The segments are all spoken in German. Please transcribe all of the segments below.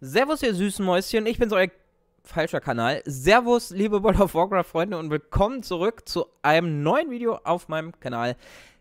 Servus, ihr süßen Mäuschen, ich bin's euer falscher Kanal. Servus, liebe World of Warcraft-Freunde und willkommen zurück zu einem neuen Video auf meinem Kanal.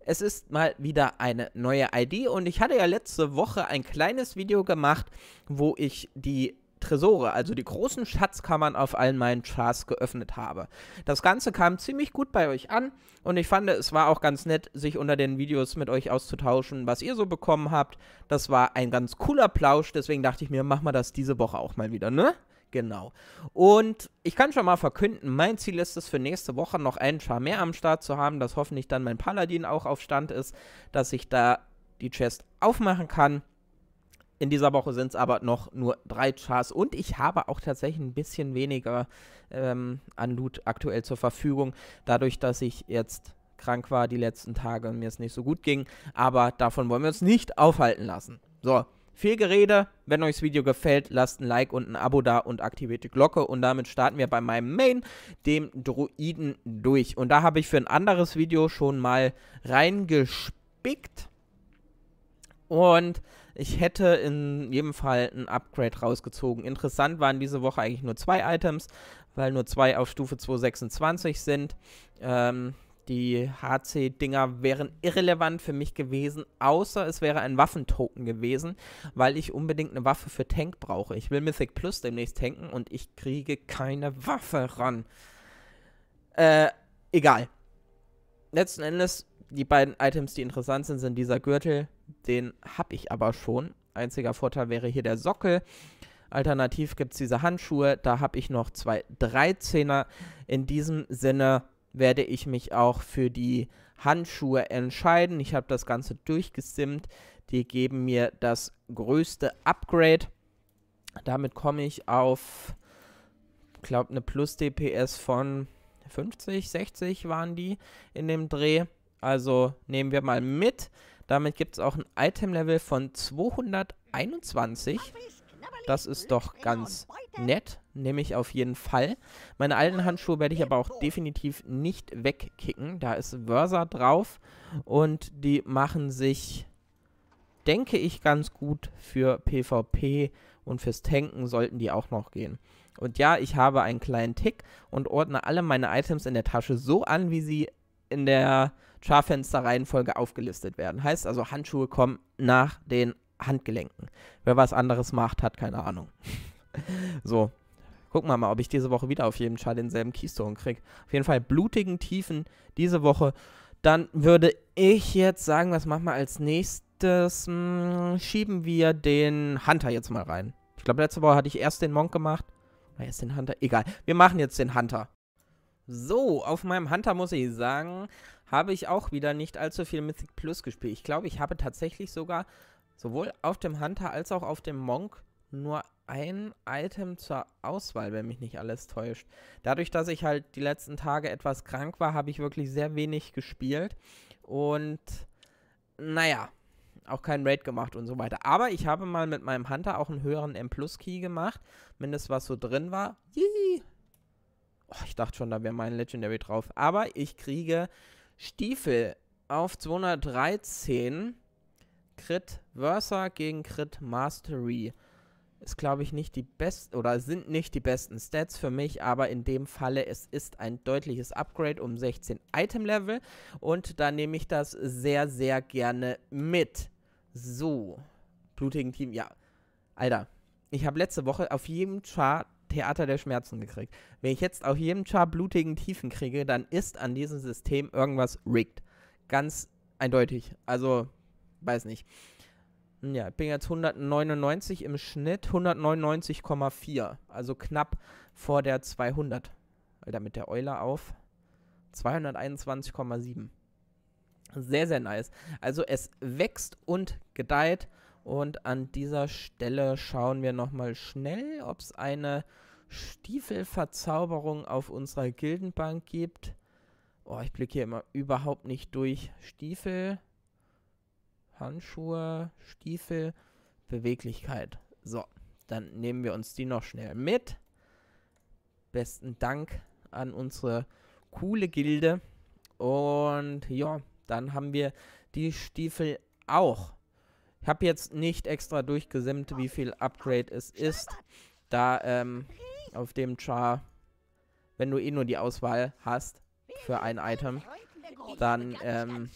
Es ist mal wieder eine neue ID und ich hatte ja letzte Woche ein kleines Video gemacht, wo ich die Tresore, also die großen Schatzkammern auf allen meinen Charts geöffnet habe. Das Ganze kam ziemlich gut bei euch an und ich fand, es war auch ganz nett, sich unter den Videos mit euch auszutauschen, was ihr so bekommen habt. Das war ein ganz cooler Plausch, deswegen dachte ich mir, machen wir das diese Woche auch mal wieder, ne? Genau. Und ich kann schon mal verkünden, mein Ziel ist es für nächste Woche noch einen Char mehr am Start zu haben, dass hoffentlich dann mein Paladin auch auf Stand ist, dass ich da die Chest aufmachen kann. In dieser Woche sind es aber noch nur drei Chars und ich habe auch tatsächlich ein bisschen weniger ähm, an Loot aktuell zur Verfügung, dadurch, dass ich jetzt krank war die letzten Tage und mir es nicht so gut ging. Aber davon wollen wir uns nicht aufhalten lassen. So, viel Gerede. Wenn euch das Video gefällt, lasst ein Like und ein Abo da und aktiviert die Glocke. Und damit starten wir bei meinem Main, dem Druiden, durch. Und da habe ich für ein anderes Video schon mal reingespickt. Und ich hätte in jedem Fall ein Upgrade rausgezogen. Interessant waren diese Woche eigentlich nur zwei Items, weil nur zwei auf Stufe 226 sind. Ähm, die HC-Dinger wären irrelevant für mich gewesen, außer es wäre ein Waffentoken gewesen, weil ich unbedingt eine Waffe für Tank brauche. Ich will Mythic Plus demnächst tanken und ich kriege keine Waffe ran. Äh, egal. Letzten Endes, die beiden Items, die interessant sind, sind dieser Gürtel den habe ich aber schon. Einziger Vorteil wäre hier der Sockel. Alternativ gibt es diese Handschuhe. Da habe ich noch zwei 13er. In diesem Sinne werde ich mich auch für die Handschuhe entscheiden. Ich habe das Ganze durchgesimmt. Die geben mir das größte Upgrade. Damit komme ich auf, glaube eine Plus-DPS von 50, 60 waren die in dem Dreh. Also nehmen wir mal mit. Damit gibt es auch ein Item-Level von 221. Das ist doch ganz nett, nehme ich auf jeden Fall. Meine alten Handschuhe werde ich aber auch definitiv nicht wegkicken. Da ist Versa drauf und die machen sich, denke ich, ganz gut für PvP und fürs Tanken sollten die auch noch gehen. Und ja, ich habe einen kleinen Tick und ordne alle meine Items in der Tasche so an, wie sie in der Schaffensterreihenfolge aufgelistet werden. Heißt also, Handschuhe kommen nach den Handgelenken. Wer was anderes macht, hat keine Ahnung. so, gucken wir mal, ob ich diese Woche wieder auf jedem Char denselben Keystone kriege. Auf jeden Fall blutigen Tiefen diese Woche. Dann würde ich jetzt sagen, was machen wir als nächstes? Mh, hm, schieben wir den Hunter jetzt mal rein. Ich glaube, letzte Woche hatte ich erst den Monk gemacht. Oder ah, jetzt den Hunter? Egal. Wir machen jetzt den Hunter. So, auf meinem Hunter muss ich sagen, habe ich auch wieder nicht allzu viel Mythic Plus gespielt. Ich glaube, ich habe tatsächlich sogar sowohl auf dem Hunter als auch auf dem Monk nur ein Item zur Auswahl, wenn mich nicht alles täuscht. Dadurch, dass ich halt die letzten Tage etwas krank war, habe ich wirklich sehr wenig gespielt und naja, auch kein Raid gemacht und so weiter. Aber ich habe mal mit meinem Hunter auch einen höheren M-Plus-Key gemacht, mindestens was so drin war. Yihi. Oh, ich dachte schon, da wäre mein Legendary drauf. Aber ich kriege Stiefel auf 213. Crit Versa gegen Crit Mastery. Ist, glaube ich, nicht die besten oder sind nicht die besten Stats für mich, aber in dem Falle, es ist ein deutliches Upgrade um 16 Item Level und da nehme ich das sehr, sehr gerne mit. So, blutigen Team, ja. Alter, ich habe letzte Woche auf jedem Chart Theater der Schmerzen gekriegt. Wenn ich jetzt auf jedem Char blutigen Tiefen kriege, dann ist an diesem System irgendwas rigged. Ganz eindeutig. Also, weiß nicht. Hm, ja, ich bin jetzt 199 im Schnitt, 199,4. Also knapp vor der 200. Alter, mit der Euler auf. 221,7. Sehr, sehr nice. Also es wächst und gedeiht. Und an dieser Stelle schauen wir nochmal schnell, ob es eine Stiefelverzauberung auf unserer Gildenbank gibt. Oh, ich blicke hier immer überhaupt nicht durch. Stiefel, Handschuhe, Stiefel, Beweglichkeit. So, dann nehmen wir uns die noch schnell mit. Besten Dank an unsere coole Gilde. Und ja, dann haben wir die Stiefel auch. Ich habe jetzt nicht extra durchgesimmt, wie viel Upgrade es ist, da ähm, auf dem Char, wenn du eh nur die Auswahl hast für ein Item, dann ähm,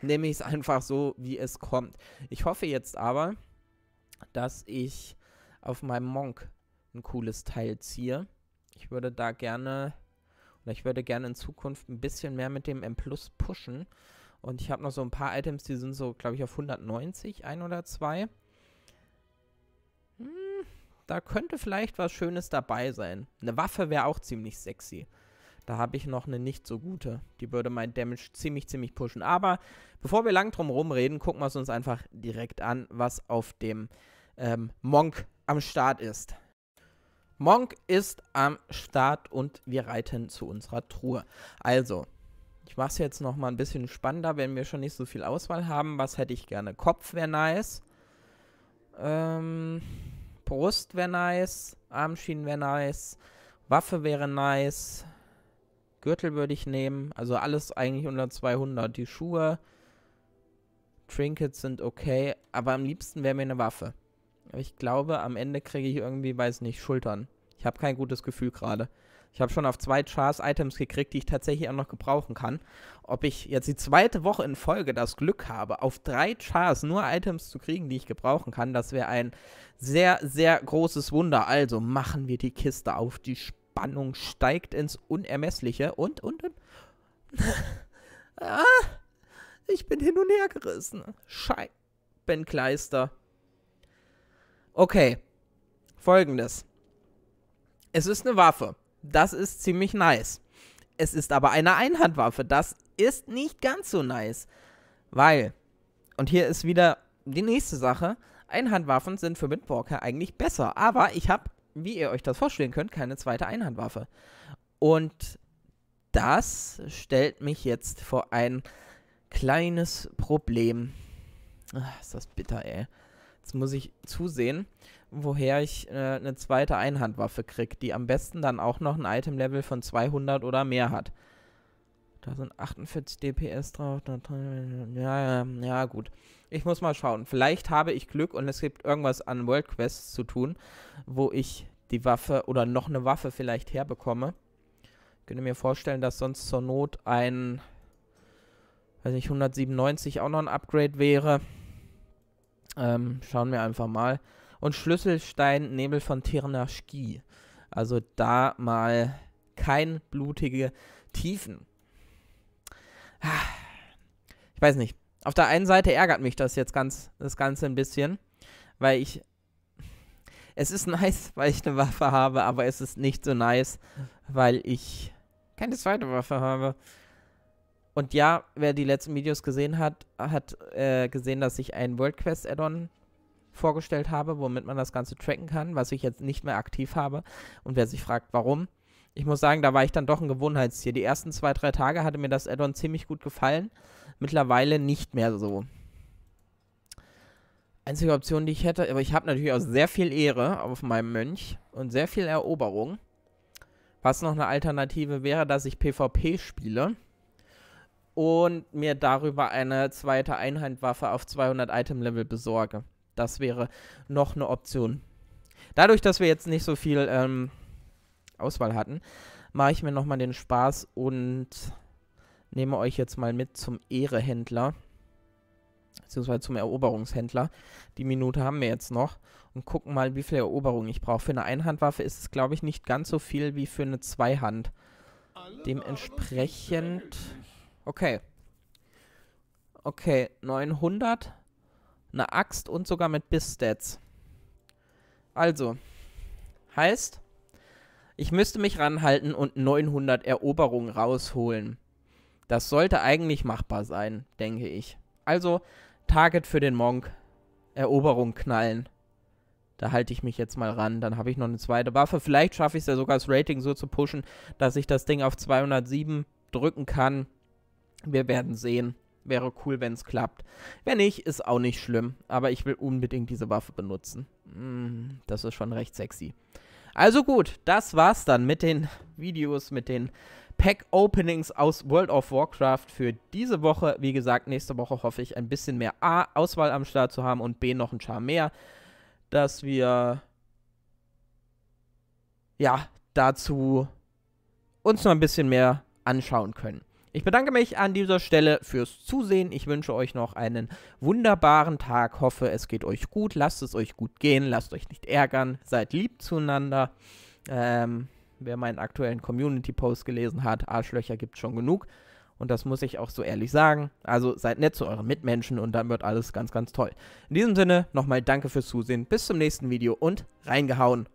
nehme ich es einfach so, wie es kommt. Ich hoffe jetzt aber, dass ich auf meinem Monk ein cooles Teil ziehe. Ich würde da gerne, oder ich würde gerne in Zukunft ein bisschen mehr mit dem M Plus pushen. Und ich habe noch so ein paar Items, die sind so, glaube ich, auf 190, ein oder zwei. Hm, da könnte vielleicht was Schönes dabei sein. Eine Waffe wäre auch ziemlich sexy. Da habe ich noch eine nicht so gute. Die würde mein Damage ziemlich, ziemlich pushen. Aber bevor wir lang drum rumreden, gucken wir es uns einfach direkt an, was auf dem ähm, Monk am Start ist. Monk ist am Start und wir reiten zu unserer Truhe. Also, ich mache es jetzt noch mal ein bisschen spannender, wenn wir schon nicht so viel Auswahl haben. Was hätte ich gerne? Kopf wäre nice. Ähm, Brust wäre nice. Armschienen wäre nice. Waffe wäre nice. Gürtel würde ich nehmen. Also alles eigentlich unter 200. Die Schuhe, Trinkets sind okay. Aber am liebsten wäre mir eine Waffe. Aber ich glaube, am Ende kriege ich irgendwie, weiß nicht, Schultern. Ich habe kein gutes Gefühl gerade. Ich habe schon auf zwei Chars Items gekriegt, die ich tatsächlich auch noch gebrauchen kann. Ob ich jetzt die zweite Woche in Folge das Glück habe, auf drei Chars nur Items zu kriegen, die ich gebrauchen kann, das wäre ein sehr, sehr großes Wunder. Also machen wir die Kiste auf. Die Spannung steigt ins Unermessliche und, und, und. ah, ich bin hin und her gerissen. Scheibenkleister. Okay. Folgendes. Es ist eine Waffe. Das ist ziemlich nice. Es ist aber eine Einhandwaffe. Das ist nicht ganz so nice. Weil, und hier ist wieder die nächste Sache, Einhandwaffen sind für Midwalker eigentlich besser. Aber ich habe, wie ihr euch das vorstellen könnt, keine zweite Einhandwaffe. Und das stellt mich jetzt vor ein kleines Problem. Ach, ist das bitter, ey. Jetzt muss ich zusehen, woher ich äh, eine zweite Einhandwaffe kriege, die am besten dann auch noch ein Item-Level von 200 oder mehr hat. Da sind 48 DPS drauf. Ja, ja, ja, gut. Ich muss mal schauen. Vielleicht habe ich Glück und es gibt irgendwas an World Quests zu tun, wo ich die Waffe oder noch eine Waffe vielleicht herbekomme. Ich könnte mir vorstellen, dass sonst zur Not ein, weiß nicht, 197 auch noch ein Upgrade wäre. Ähm, schauen wir einfach mal und Schlüsselstein Nebel von Tirnaschki. Also da mal kein blutige Tiefen. Ah, ich weiß nicht. Auf der einen Seite ärgert mich das jetzt ganz, das Ganze ein bisschen, weil ich. Es ist nice, weil ich eine Waffe habe, aber es ist nicht so nice, weil ich keine zweite Waffe habe. Und ja, wer die letzten Videos gesehen hat, hat äh, gesehen, dass ich ein World Quest add vorgestellt habe, womit man das Ganze tracken kann, was ich jetzt nicht mehr aktiv habe. Und wer sich fragt, warum, ich muss sagen, da war ich dann doch ein Gewohnheitstier. Die ersten zwei, drei Tage hatte mir das Addon ziemlich gut gefallen, mittlerweile nicht mehr so. Einzige Option, die ich hätte, aber ich habe natürlich auch sehr viel Ehre auf meinem Mönch und sehr viel Eroberung. Was noch eine Alternative wäre, dass ich PvP spiele und mir darüber eine zweite Einhandwaffe auf 200 Item Level besorge. Das wäre noch eine Option. Dadurch, dass wir jetzt nicht so viel ähm, Auswahl hatten, mache ich mir nochmal den Spaß und nehme euch jetzt mal mit zum Ehrehändler. Beziehungsweise zum Eroberungshändler. Die Minute haben wir jetzt noch. Und gucken mal, wie viel Eroberung ich brauche. Für eine Einhandwaffe ist es, glaube ich, nicht ganz so viel wie für eine Zweihand. Dementsprechend... Okay. Okay, 900 eine Axt und sogar mit Biss-Stats. Also, heißt, ich müsste mich ranhalten und 900 Eroberungen rausholen. Das sollte eigentlich machbar sein, denke ich. Also, Target für den Monk. Eroberung knallen. Da halte ich mich jetzt mal ran. Dann habe ich noch eine zweite Waffe. Vielleicht schaffe ich es ja sogar, das Rating so zu pushen, dass ich das Ding auf 207 drücken kann. Wir werden sehen. Wäre cool, wenn es klappt. Wenn nicht, ist auch nicht schlimm. Aber ich will unbedingt diese Waffe benutzen. Mm, das ist schon recht sexy. Also gut, das war's dann mit den Videos, mit den Pack-Openings aus World of Warcraft für diese Woche. Wie gesagt, nächste Woche hoffe ich ein bisschen mehr A, Auswahl am Start zu haben und B, noch ein Charme mehr, dass wir ja dazu uns noch ein bisschen mehr anschauen können. Ich bedanke mich an dieser Stelle fürs Zusehen. Ich wünsche euch noch einen wunderbaren Tag. Hoffe, es geht euch gut. Lasst es euch gut gehen. Lasst euch nicht ärgern. Seid lieb zueinander. Ähm, wer meinen aktuellen Community-Post gelesen hat, Arschlöcher gibt schon genug. Und das muss ich auch so ehrlich sagen. Also seid nett zu euren Mitmenschen und dann wird alles ganz, ganz toll. In diesem Sinne nochmal danke fürs Zusehen. Bis zum nächsten Video und reingehauen.